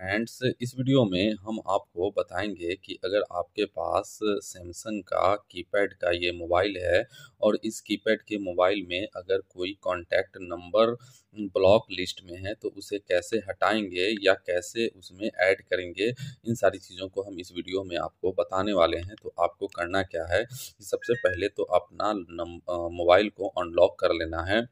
friends इस video में हम आपको बताएंगे कि अगर आपके पास सैमसंग का कीपैड का ये मोबाइल है और इस कीपैड के मोबाइल में अगर कोई कॉन्टैक्ट नंबर ब्लॉक लिस्ट में है तो उसे कैसे हटाएंगे या कैसे उसमें ऐड करेंगे इन सारी चीज़ों को हम इस वीडियो में आपको बताने वाले हैं तो आपको करना क्या है सबसे पहले तो अपना मोबाइल को अनलॉक कर लेना है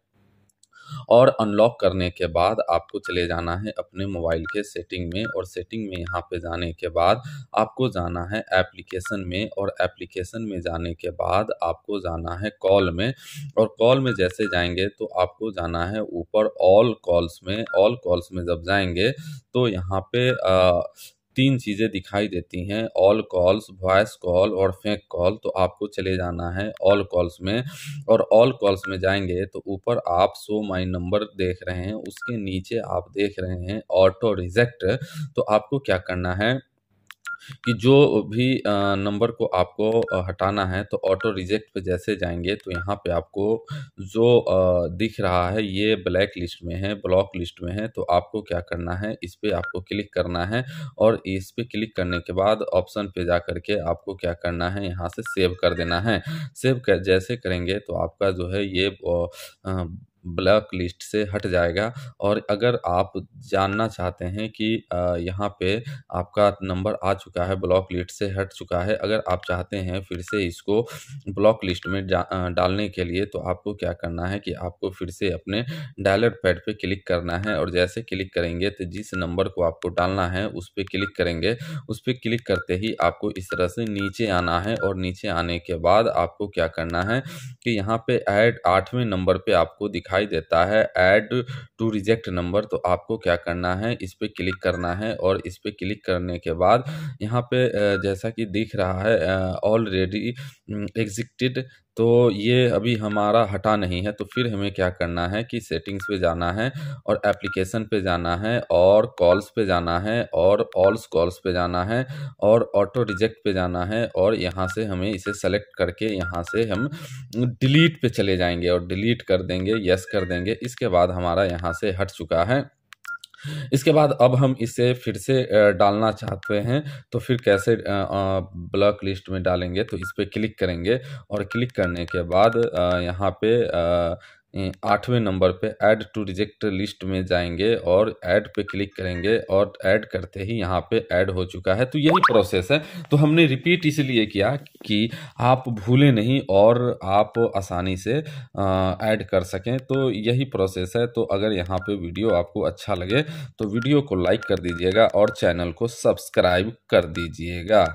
और अनलॉक करने के बाद आपको चले जाना है अपने मोबाइल के सेटिंग में और सेटिंग में यहाँ पे जाने के बाद आपको जाना है एप्लीकेशन में और एप्लीकेशन में जाने के बाद आपको जाना है कॉल में और कॉल में जैसे जाएंगे तो आपको जाना है ऊपर ऑल कॉल्स में ऑल कॉल्स में जब जाएंगे तो यहाँ पे आ, तीन चीज़ें दिखाई देती हैं ऑल कॉल्स वॉइस कॉल और फेक कॉल तो आपको चले जाना है ऑल कॉल्स में और ऑल कॉल्स में जाएंगे तो ऊपर आप सो माई नंबर देख रहे हैं उसके नीचे आप देख रहे हैं ऑटो रिजेक्ट तो आपको क्या करना है कि जो भी नंबर को आपको हटाना है तो ऑटो रिजेक्ट पे जैसे जाएंगे तो यहाँ पे आपको जो दिख रहा है ये ब्लैक लिस्ट में है ब्लॉक लिस्ट में है तो आपको क्या करना है इस पर आपको क्लिक करना है और इस पर क्लिक करने के बाद ऑप्शन पे जा करके आपको क्या करना है यहाँ से सेव कर देना है सेव कर जैसे करेंगे तो आपका जो है ये ब्लैक लिस्ट से हट जाएगा और अगर आप जानना चाहते हैं कि यहाँ पे आपका नंबर आ चुका है ब्लॉक लिस्ट से हट चुका है अगर आप चाहते हैं फिर से इसको ब्लॉक लिस्ट में डालने के लिए तो आपको क्या करना है कि आपको फिर से अपने डायलर पैड पे क्लिक करना है और जैसे क्लिक करेंगे तो जिस नंबर को आपको डालना है उस पर क्लिक करेंगे उस पर क्लिक करते ही आपको इस तरह से नीचे आना है और नीचे आने के बाद आपको क्या करना है कि यहाँ पे ऐड आठवें नंबर पर आपको दिखाई दिखाई देता है ऐड टू रिजेक्ट नंबर तो आपको क्या करना है इस पर क्लिक करना है और इस पर क्लिक करने के बाद यहाँ पे जैसा कि दिख रहा है ऑलरेडी एग्जिक्टेड तो ये अभी हमारा हटा नहीं है तो फिर हमें क्या करना है कि सेटिंग्स पे जाना है और एप्लीकेशन पे जाना है और कॉल्स पे जाना है और ऑल्स कॉल्स पे जाना है और ऑटो रिजेक्ट पे जाना है और यहाँ से हमें इसे सेलेक्ट करके यहाँ से हम डिलीट पे चले जाएंगे और डिलीट कर देंगे यस कर देंगे इसके बाद हमारा यहाँ से हट चुका है इसके बाद अब हम इसे फिर से डालना चाहते हैं तो फिर कैसे ब्लॉक लिस्ट में डालेंगे तो इस पर क्लिक करेंगे और क्लिक करने के बाद यहाँ पे आठवें नंबर पे ऐड टू रिजेक्ट लिस्ट में जाएंगे और ऐड पे क्लिक करेंगे और ऐड करते ही यहाँ पे ऐड हो चुका है तो यही प्रोसेस है तो हमने रिपीट इसलिए किया कि आप भूलें नहीं और आप आसानी से ऐड कर सकें तो यही प्रोसेस है तो अगर यहाँ पे वीडियो आपको अच्छा लगे तो वीडियो को लाइक कर दीजिएगा और चैनल को सब्सक्राइब कर दीजिएगा